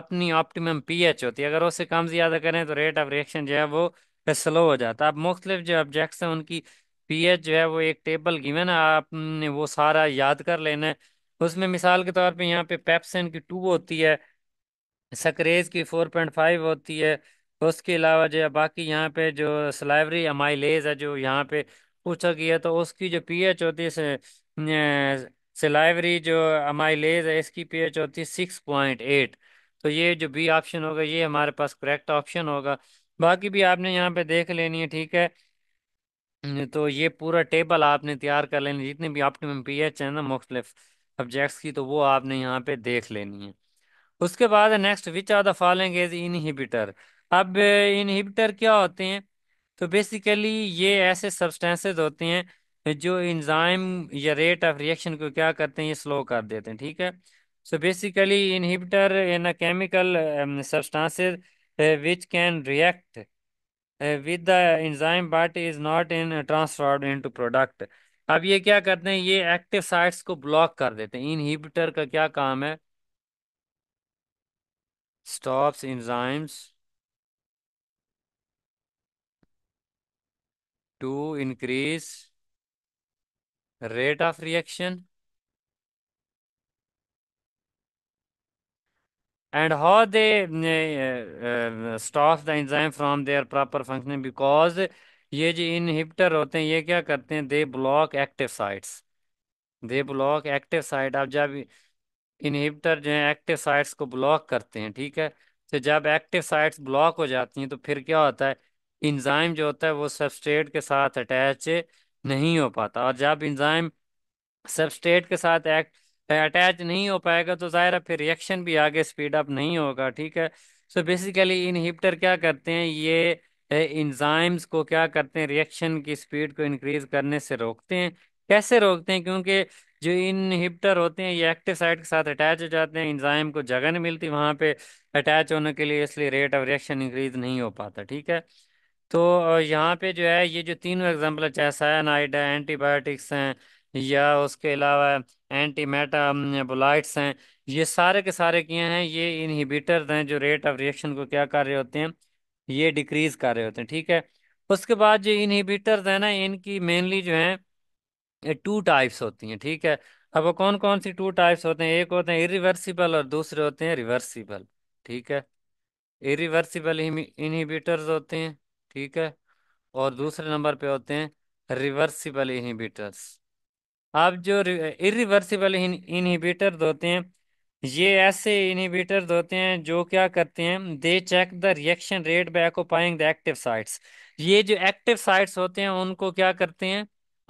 अपनी ऑप्टिमम पीएच होती है अगर उससे कम ज़्यादा करें तो रेट ऑफ रिएक्शन जो है वो स्लो हो जाता है अब मुख्तलिफ जो ऑब्जेक्ट्स हैं उनकी पीएच जो है वो एक टेबल गिवन है आपने वो सारा याद कर लेना है उसमें मिसाल के तौर पे यहाँ पे पेप्सिन की टू होती है सक्रेज की फोर पॉइंट फाइव होती है उसके अलावा जो है बाकी यहाँ पे जो सलाइवरी अमाइलेज है जो यहाँ पे पूछा गया तो उसकी जो पीएच होती है सलाइवरी जो अमाइलेज है इसकी पीएच होती है सिक्स पॉइंट एट तो ये जो बी ऑप्शन होगा ये हमारे पास करेक्ट ऑप्शन होगा बाकी भी आपने यहाँ पे देख लेनी है ठीक है तो ये पूरा टेबल आपने तैयार कर लेनी जितने भी ऑप्टिमम एच है ना मुख्तलिफ सब्जेक्ट्स की तो वो आपने यहाँ पे देख लेनी है उसके बाद next which are the following as inhibitor अब इनहिबिटर क्या होते हैं तो बेसिकली ये ऐसे सब्सटेंसेस होते हैं जो इंजाइम या रेट ऑफ रिएक्शन को क्या करते हैं ये स्लो कर देते हैं ठीक है so basically inhibitor in chemical substances which can react with the enzyme but is not in transformed into product अब ये क्या करते हैं ये एक्टिव साइट्स को ब्लॉक कर देते हैं इनहिबिटर का क्या काम है stops enzymes to increase rate of reaction and how they uh, uh, stops the enzyme from their proper functioning because ये जो इनहिबिटर होते हैं ये क्या करते हैं they block active sites they block active site आप जब इनहिबिटर जो है एक्टिव साइट्स को ब्लॉक करते हैं ठीक है तो जब एक्टिव साइट्स ब्लॉक हो जाती हैं तो फिर क्या होता है इंजाइम जो होता है वो सबस्ट्रेट के साथ अटैच नहीं हो पाता और जब इंजाइम सबस्ट्रेट के साथ एक्ट अटैच नहीं हो पाएगा तो ज़ाहिर है फिर रिएक्शन भी आगे स्पीड अप नहीं होगा ठीक है सो बेसिकली इनहिबिटर क्या करते हैं ये इंजाइम्स को क्या करते हैं रिएक्शन की स्पीड को इंक्रीज करने से रोकते हैं कैसे रोकते हैं क्योंकि जो इनहिबिटर होते हैं ये एक्टिव साइट के साथ अटैच हो जाते हैं इंजाइम को जगह नहीं मिलती वहाँ पे अटैच होने के लिए इसलिए रेट ऑफ रिएक्शन इंक्रीज नहीं हो पाता ठीक है तो यहाँ पे जो है ये जो तीनों एग्ज़ाम्पल अच्छा है चाहे साइनाइड है एंटीबायोटिक्स हैं या उसके अलावा एंटी मेटाबोलाइट्स हैं ये सारे के सारे किए हैं ये इनहिबिटर्स हैं जो रेट ऑफ रिएक्शन को क्या कर रहे होते हैं ये डिक्रीज कर रहे होते हैं ठीक है उसके बाद जो इनहिबिटर्स हैं ना इनकी मेनली जो हैं टू टाइप्स होती हैं ठीक है अब वो कौन कौन सी टू टाइप्स होते हैं एक होते हैं इरिवर्सिबल और दूसरे होते हैं रिवर्सिबल ठीक है इरिवर्सिबल इनहिबिटर्स होते हैं ठीक है और दूसरे नंबर पे होते हैं रिवर्सिबल इनहिबिटर्स अब जो इरिवर्सिबल इनहिबिटर होते हैं ये ऐसे इनहिबिटर होते हैं जो क्या करते हैं they check the reaction rate by occupying the active sites ये जो एक्टिव साइट्स होते हैं उनको क्या करते हैं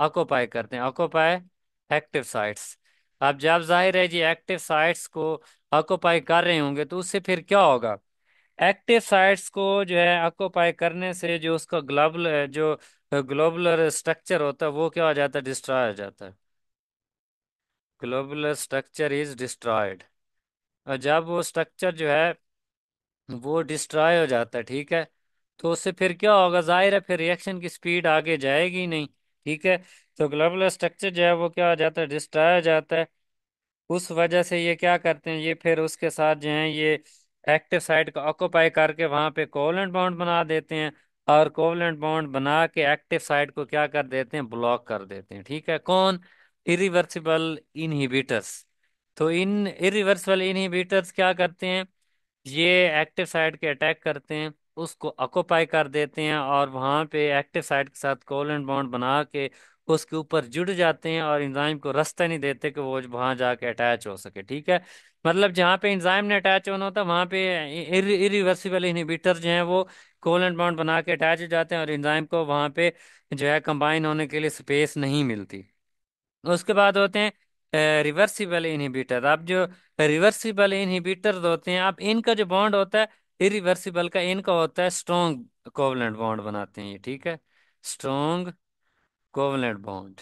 ऑकोपाई करते हैं ऑकोपाई एक्टिव साइट्स अब जब जाहिर है जी एक्टिव साइट्स को ऑकोपाई कर रहे होंगे तो उससे फिर क्या होगा एक्टिव साइट्स को जो है ऑक्यूपाई करने से जो उसका ग्लोबल जो ग्लोबुलर स्ट्रक्चर होता है वो क्या हो जाता है डिस्ट्रॉय हो जाता है ग्लोबुलर स्ट्रक्चर इज डिस्ट्रॉयड और जब वो स्ट्रक्चर जो है वो डिस्ट्रॉय हो जाता है ठीक है तो उससे फिर क्या होगा जाहिर है फिर रिएक्शन की स्पीड आगे जाएगी नहीं ठीक है तो ग्लोबुलर स्ट्रक्चर जो है वो क्या हो जाता है डिस्ट्रॉय हो जाता है उस वजह से ये क्या करते हैं ये फिर उसके साथ जो है ये एक्टिव साइट को ऑक्यूपाई करके वहां पे कोवलेंट बाउंड बना देते हैं और कोवलेंट बाउंड बना के एक्टिव साइट को क्या कर देते हैं ब्लॉक कर देते हैं ठीक है कौन इरिवर्सिबल इनहिबिटर्स तो इन इरिवर्सिबल इनहिबिटर्स क्या करते हैं ये एक्टिव साइट के अटैक करते हैं उसको ऑक्यूपाई कर देते हैं और वहां पे एक्टिव साइट के साथ कोवलेंट बाउंड बना के उसके ऊपर जुड़ जाते हैं और इंजाइम को रास्ता नहीं देते कि वो वहाँ जाके अटैच हो सके ठीक है मतलब जहाँ पे इंजाइम ने अटैच होना होता है वहाँ पे इरिवर्सिबल इनहिबिटर जो हैं वो एंड बाउंड बना के अटैच हो जाते हैं और इंजाइम को वहाँ पे जो है कंबाइन होने के लिए स्पेस नहीं मिलती उसके बाद होते हैं रिवर्सिबल इनहिबिटर अब जो रिवर्सिबल इनहिबिटर होते हैं अब इनका जो बॉन्ड होता है इरिवर्सिबल का इनका होता है स्ट्रॉन्ग कोवलेंट बॉन्ड बनाते हैं ये ठीक है स्ट्रॉन्ग कोवलेंट बॉन्ड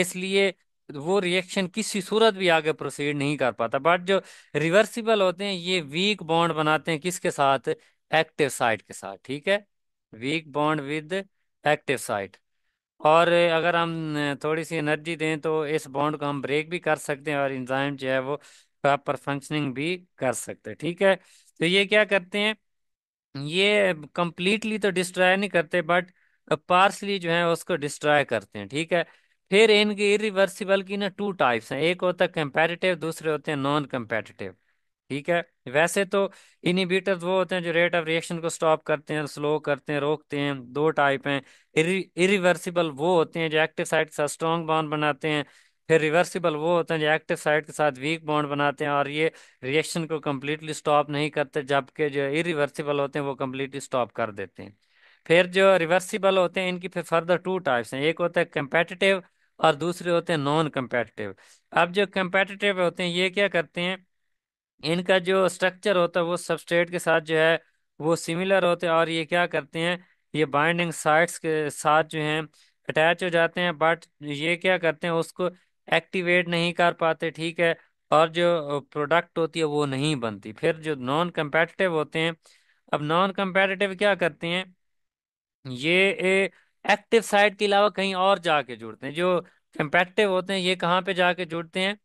इसलिए वो रिएक्शन किसी सूरत भी आगे प्रोसीड नहीं कर पाता बट जो रिवर्सिबल होते हैं ये वीक बॉन्ड बनाते हैं किसके साथ एक्टिव साइट के साथ ठीक है weak bond with active site और अगर हम थोड़ी सी एनर्जी दें तो इस बॉन्ड को हम ब्रेक भी कर सकते हैं और इंजाइम जो है वो प्रॉपर फंक्शनिंग भी कर सकते हैं ठीक है तो ये क्या करते हैं ये कंप्लीटली तो डिस्ट्रॉय नहीं करते बट पार्सली जो है उसको डिस्ट्रॉय करते हैं ठीक है फिर इनकी इरिवर्सिबल की ना टू टाइप्स हैं एक होता है कंपेटिटिव दूसरे होते हैं नॉन कंपेटिटिव ठीक है वैसे तो इनिबिटर वो होते हैं जो रेट ऑफ रिएक्शन को स्टॉप करते हैं स्लो करते हैं रोकते हैं दो टाइप हैं इरिवर्सिबल वो होते हैं जो एक्टिव साइड के साथ स्ट्रॉन्ग बॉन्ड बनाते हैं फिर रिवर्सिबल वो होते हैं जो एक्टिव साइड के साथ वीक बॉन्ड बनाते हैं और ये रिएक्शन को कम्प्लीटली स्टॉप नहीं करते जबकि जो इरिवर्सिबल होते हैं वो कम्प्लीटली स्टॉप कर देते हैं फिर जो रिवर्सिबल होते हैं इनकी फिर फर्दर टू टाइप्स हैं एक होता है कंपेटिटिव और दूसरे होते हैं नॉन कंपेटिटिव अब जो कंपेटिटिव होते हैं ये क्या करते हैं इनका जो स्ट्रक्चर होता है वो सबस्ट्रेट के साथ जो है वो सिमिलर होते हैं और ये क्या करते हैं ये बाइंडिंग साइट्स के साथ जो हैं अटैच हो जाते हैं बट ये क्या करते हैं उसको एक्टिवेट नहीं कर पाते ठीक है और जो प्रोडक्ट होती है वो नहीं बनती फिर जो नॉन कंपेटिटिव होते हैं अब नॉन कंपेटिटिव क्या करते हैं ये एक्टिव साइट के अलावा कहीं और जाके जुड़ते हैं जो कंपेक्टिव होते हैं ये कहाँ पे जाके जुड़ते हैं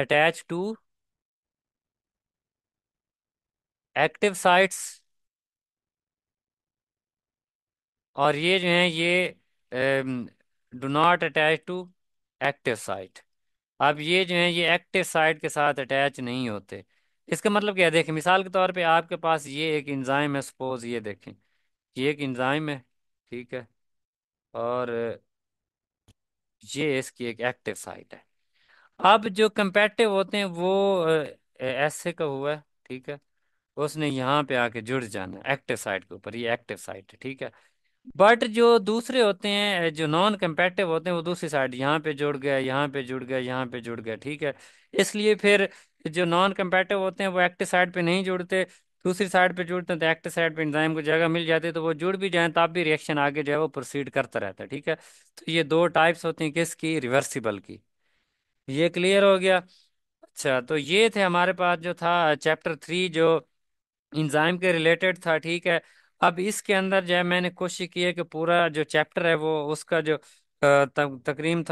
अटैच टू एक्टिव साइट्स और ये जो है ये do not attach to active site अब ये जो है ये एक्टिव साइट के साथ अटैच नहीं होते इसका मतलब क्या है देखें मिसाल के तौर पे आपके पास ये एक इंजाइम है सपोज ये देखें ये एक इंजाइम है ठीक है और ये इसकी एक एक्टिव साइट है अब जो कंपेटिव होते हैं वो ऐसे का हुआ है ठीक है उसने यहाँ पे आके जुड़ जाना एक्टिव साइट के ऊपर ये एक्टिव साइट है ठीक है बट जो दूसरे होते हैं जो नॉन कंपेटिव होते हैं वो दूसरी साइड यहाँ पे जुड़ गया यहाँ पे जुड़ गया यहाँ पे जुड़ गया ठीक है इसलिए फिर जो नॉन कंपेटिव होते हैं वो एक्टिव साइड पे नहीं जुड़ते दूसरी साइड पे जुड़ते हैं तो एक्टिव साइड पे एंजाइम को जगह मिल जाती है तो वो जुड़ भी जाए तब भी रिएक्शन आगे जो है वो प्रोसीड करता रहता है ठीक है तो ये दो टाइप्स होती हैं किसकी रिवर्सिबल की ये क्लियर हो गया अच्छा तो ये थे हमारे पास जो था चैप्टर थ्री जो इंजाइम के रिलेटेड था ठीक है अब इसके अंदर जो है मैंने कोशिश की है कि पूरा जो चैप्टर है वो उसका जो तकरीम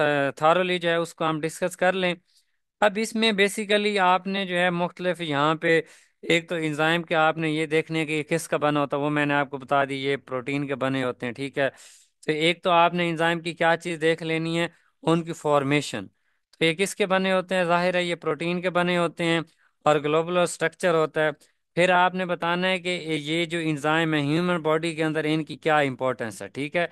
थारोली जो है उसको हम डिस्कस कर लें अब इसमें बेसिकली आपने जो है मुख्तलिफ यहाँ पे एक तो इंजाइम के आपने ये देखने कि किसका बना होता है वो मैंने आपको बता दी ये प्रोटीन के बने होते हैं ठीक है तो एक तो आपने इंजाइम की क्या चीज़ देख लेनी है उनकी फॉर्मेशन तो ये किसके बने होते हैं जाहिर है ये प्रोटीन के बने होते हैं और ग्लोबुलर स्ट्रक्चर होता है फिर आपने बताना है कि ये जो इंजाइम है ह्यूमन बॉडी के अंदर इनकी क्या इंपॉर्टेंस है ठीक है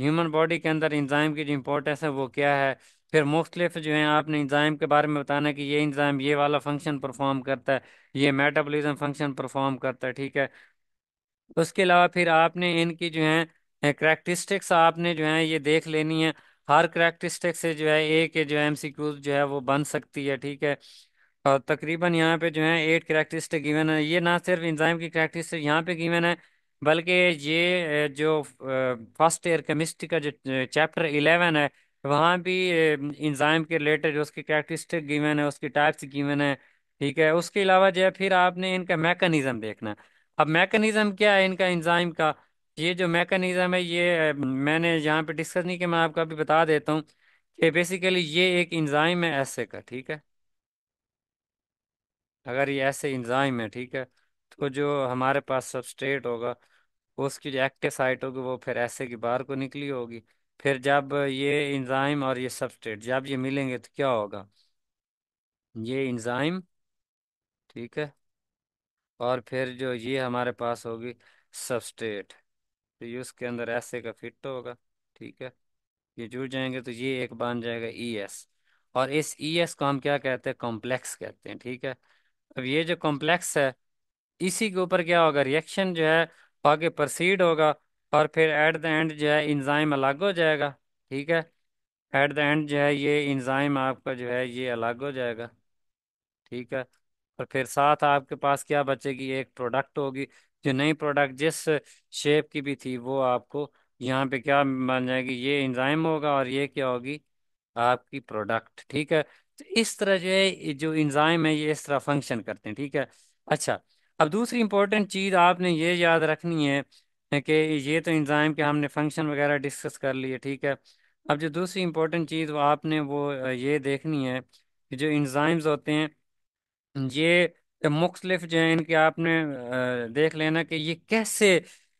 ह्यूमन बॉडी के अंदर इंजाइम की जो इंपॉर्टेंस है वो क्या है फिर मुख्तलिफ जो है आपने इंज़ाम के बारे में बताना कि ये इंज़ाम ये वाला फंक्शन परफॉर्म करता है ये मेटाबॉलिज्म फंक्शन परफॉर्म करता है ठीक है उसके अलावा फिर आपने इनकी जो है करेक्टरिस्टिक्स आपने जो है ये देख लेनी है हर करेक्टरिस्टिक से जो है एक जो एम सी क्यूज जो है वो बन सकती है ठीक है और तकरीबन यहाँ पे जो है एट करेक्टरिस्टिक गिवन है ये ना सिर्फ इंज़ाम की करेक्टरिस्टिक यहाँ पे गिवन है बल्कि ये जो फर्स्ट ईयर केमिस्ट्री का जो चैप्टर इलेवन है वहाँ भी इंजाइम के रिलेटेड जो उसकी कैरेक्टरिस्टिक गिवन है उसकी टाइप्स गिवन है ठीक है उसके अलावा जो है फिर आपने इनका मैकेनिज्म देखना अब मैकेनिज्म क्या है इनका इंजाइम का ये जो मैकेनिज्म है ये मैंने यहाँ पे डिस्कस नहीं किया मैं आपको अभी बता देता हूँ कि बेसिकली ये एक इंजाइम है ऐसे का ठीक है अगर ये ऐसे इंजाइम है ठीक है तो जो हमारे पास सबस्ट्रेट होगा उसकी जो एक्टिव साइट होगी वो फिर ऐसे की बाहर को निकली होगी फिर जब ये इंजाइम और ये सबस्टेट जब ये मिलेंगे तो क्या होगा ये इंजाइम ठीक है और फिर जो ये हमारे पास होगी सबस्टेट तो ये उसके अंदर ऐसे का फिट तो होगा ठीक है ये जुड़ जाएंगे तो ये एक बन जाएगा ई e एस और इस ई e एस को हम क्या कहते हैं कॉम्प्लेक्स कहते हैं ठीक है अब ये जो कॉम्प्लेक्स है इसी के ऊपर क्या होगा रिएक्शन जो है आगे प्रोसीड होगा और फिर एट द एंड जो है इंजाइम अलग हो जाएगा ठीक है एट द एंड जो है ये इंजाइम आपका जो है ये अलग हो जाएगा ठीक है और फिर साथ आपके पास क्या बचेगी एक प्रोडक्ट होगी जो नई प्रोडक्ट जिस शेप की भी थी वो आपको यहाँ पे क्या बन जाएगी ये इंजाइम होगा और ये क्या होगी आपकी प्रोडक्ट ठीक है तो इस तरह जो है जो इंजाइम है ये इस तरह फंक्शन करते हैं ठीक है अच्छा अब दूसरी इंपॉर्टेंट चीज़ आपने ये याद रखनी है कि ये तो इंज़ाम के हमने फंक्शन वगैरह डिस्कस कर लिए ठीक है अब जो दूसरी इम्पोर्टेंट चीज़ वो आपने वो ये देखनी है कि जो इंजाइम्स होते हैं ये मुख्तलिफ जो है इनके आपने देख लेना कि ये कैसे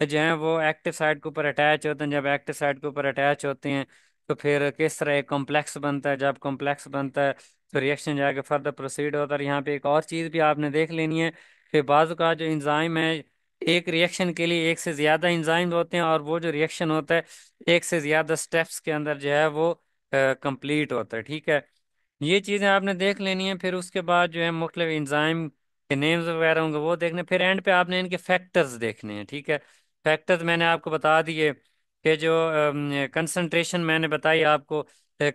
जो है वो एक्टिव साइड के ऊपर अटैच होते हैं जब एक्टिव साइड के ऊपर अटैच होते हैं तो फिर किस तरह एक कॉम्प्लेक्स बनता है जब कॉम्प्लेक्स बनता है तो रिएक्शन जाके फर्दर प्रोसीड होता है यहाँ पे एक और चीज़ भी आपने देख लेनी है कि बाजू का जो इंजाइम है एक रिएक्शन के लिए एक से ज़्यादा इंजाइम होते हैं और वो जो रिएक्शन होता है एक से ज़्यादा स्टेप्स के अंदर जो है वो कंप्लीट होता है ठीक है ये चीज़ें आपने देख लेनी है फिर उसके बाद जो है मुख्तु मतलब इंजाइम के नेम्स वगैरह होंगे वो देखने फिर एंड पे आपने इनके फैक्टर्स देखने हैं ठीक है फैक्टर्स मैंने आपको बता दिए कि जो कंसनट्रेशन मैंने बताई आपको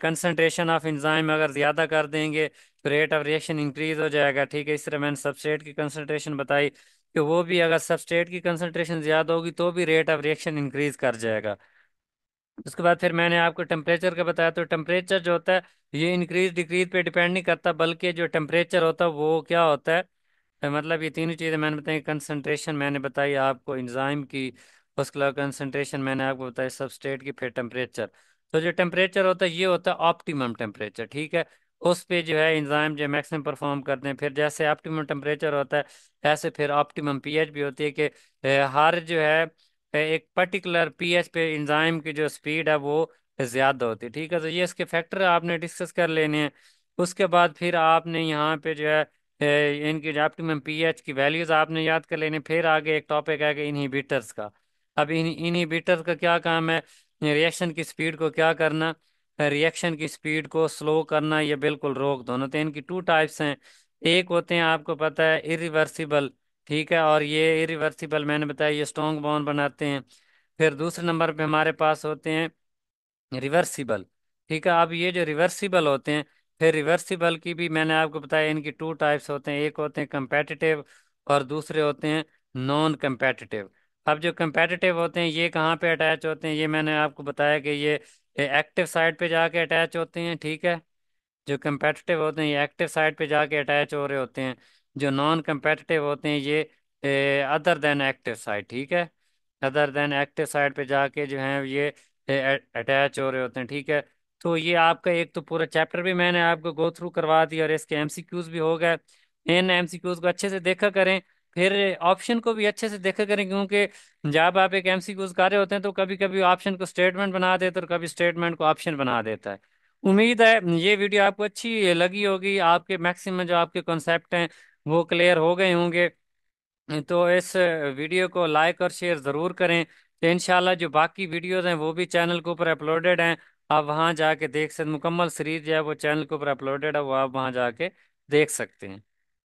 कंसनट्रेशन ऑफ इंजाइम अगर ज़्यादा कर देंगे तो रेट ऑफ रिएक्शन इंक्रीज हो जाएगा ठीक है इस तरह मैंने सबसेट की कंसनट्रेशन बताई कि वो भी अगर सबस्ट्रेट की कंसंट्रेशन ज़्यादा होगी तो भी रेट ऑफ रिएक्शन इंक्रीज कर जाएगा उसके बाद फिर मैंने आपको टेम्परेचर का बताया तो टेम्परेचर जो होता है ये इंक्रीज डिक्रीज पे डिपेंड नहीं करता बल्कि जो टेम्परेचर होता है वो क्या होता है तो मतलब ये तीनों चीज़ें मैंने बताई कंसनट्रेशन मैंने बताई आपको इंजाइम की उसके अलावा कंसनट्रेशन मैंने आपको बताया सबस्ट्रेट की फिर टेम्परेचर तो जो टेम्परेचर होता है ये होता है ऑप्टिमम टेम्परेचर ठीक है उस पे जो है इंजाइम जो मैक्सिमम परफॉर्म करते हैं फिर जैसे ऑप्टिमम टेम्परेचर होता है ऐसे फिर ऑप्टिमम पीएच भी होती है कि हर जो है एक पर्टिकुलर पीएच पे इंजाइम की जो स्पीड है वो ज़्यादा होती है ठीक है तो ये इसके फैक्टर आपने डिस्कस कर लेने हैं उसके बाद फिर आपने यहाँ पे जो है इनकी जो ऑप्टिमम पी की वैल्यूज आपने याद कर लेने फिर आगे एक टॉपिक है कि इनहिबिटर्स का अब इन इनहिबिटर्स का क्या काम है रिएक्शन की स्पीड को क्या करना रिएक्शन की स्पीड को स्लो करना या बिल्कुल रोक दो ना तो इनकी टू टाइप्स हैं एक होते हैं आपको पता है इरिवर्सिबल ठीक है और ये इरिवर्सिबल मैंने बताया ये स्ट्रॉन्ग बॉन्ड बनाते हैं फिर दूसरे नंबर पे हमारे पास होते हैं रिवर्सिबल ठीक है अब ये जो रिवर्सिबल होते हैं फिर रिवर्सिबल की भी मैंने आपको बताया इनकी टू टाइप्स होते हैं एक होते हैं कंपेटिटिव और दूसरे होते हैं नॉन कंपेटिटिव अब जो कंपेटिटिव होते हैं ये कहाँ पे अटैच होते हैं ये मैंने आपको बताया कि ये ये एक्टिव साइड पे जाके अटैच होते हैं ठीक है जो कंपेटिटिव होते हैं ये एक्टिव साइड पे जाके अटैच हो रहे होते हैं जो नॉन कंपेटिटिव होते हैं ये अदर देन एक्टिव साइड ठीक है अदर देन एक्टिव साइड पे जाके जो है ये अटैच हो रहे होते हैं ठीक है तो ये आपका एक तो पूरा चैप्टर भी मैंने आपको गो थ्रू करवा दिया और इसके एम भी हो गए इन एम को अच्छे से देखा करें फिर ऑप्शन को भी अच्छे से देखा करें क्योंकि जब आप एक एमसीक्यूज कर रहे होते हैं तो कभी कभी ऑप्शन को स्टेटमेंट बना देते और कभी स्टेटमेंट को ऑप्शन बना देता है उम्मीद है ये वीडियो आपको अच्छी लगी होगी आपके मैक्सिमम जो आपके कॉन्सेप्ट हैं वो क्लियर हो गए होंगे तो इस वीडियो को लाइक और शेयर ज़रूर करें तो इन जो बाकी वीडियोज़ हैं वो भी चैनल के ऊपर अपलोडेड हैं आप वहाँ जाके देख सकते मुकम्मल सीरीज जो है वो चैनल के ऊपर अपलोडेड है वो आप वहाँ जाके देख सकते हैं